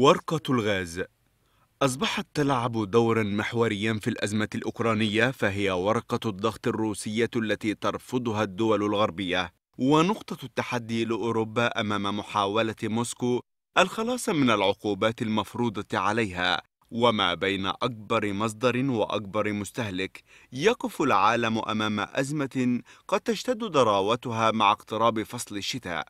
ورقة الغاز أصبحت تلعب دورا محوريا في الأزمة الأوكرانية فهي ورقة الضغط الروسية التي ترفضها الدول الغربية ونقطة التحدي لأوروبا أمام محاولة موسكو الخلاص من العقوبات المفروضة عليها وما بين أكبر مصدر وأكبر مستهلك يقف العالم أمام أزمة قد تشتد ضراوتها مع اقتراب فصل الشتاء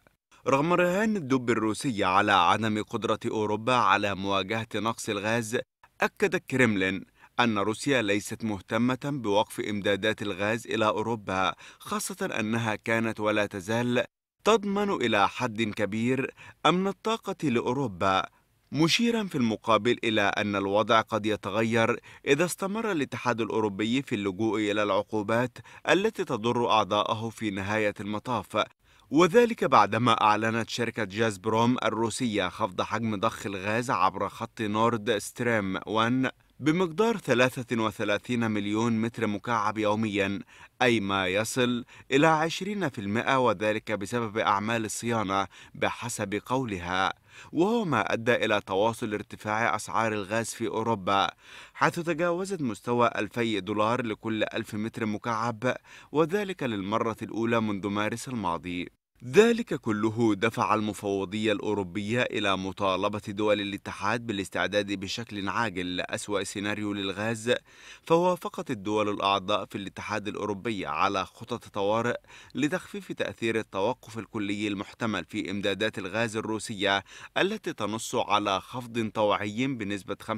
رغم رهان الدب الروسي على عدم قدرة أوروبا على مواجهة نقص الغاز أكد الكرملين أن روسيا ليست مهتمة بوقف إمدادات الغاز إلى أوروبا خاصة أنها كانت ولا تزال تضمن إلى حد كبير أمن الطاقة لأوروبا مشيرا في المقابل إلى أن الوضع قد يتغير إذا استمر الاتحاد الأوروبي في اللجوء إلى العقوبات التي تضر أعضاءه في نهاية المطاف وذلك بعدما أعلنت شركة جازبروم الروسية خفض حجم ضخ الغاز عبر خط نورد ستريم 1 بمقدار 33 مليون متر مكعب يوميا أي ما يصل إلى 20% وذلك بسبب أعمال الصيانة بحسب قولها وهو ما أدى إلى تواصل ارتفاع أسعار الغاز في أوروبا حيث تجاوزت مستوى 2000 دولار لكل 1000 متر مكعب وذلك للمرة الأولى منذ مارس الماضي ذلك كله دفع المفوضية الأوروبية إلى مطالبة دول الاتحاد بالاستعداد بشكل عاجل لأسوأ سيناريو للغاز فوافقت الدول الأعضاء في الاتحاد الأوروبي على خطط طوارئ لتخفيف تأثير التوقف الكلي المحتمل في إمدادات الغاز الروسية التي تنص على خفض طوعي بنسبة 15%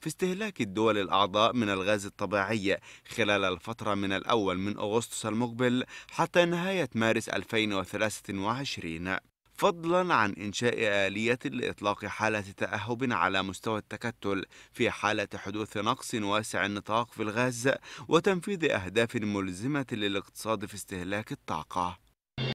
في استهلاك الدول الأعضاء من الغاز الطبيعي خلال الفترة من الأول من أغسطس المقبل حتى نهاية مارس 2023 فضلا عن إنشاء آلية لإطلاق حالة تأهب على مستوى التكتل في حالة حدوث نقص واسع النطاق في الغاز وتنفيذ أهداف ملزمة للاقتصاد في استهلاك الطاقة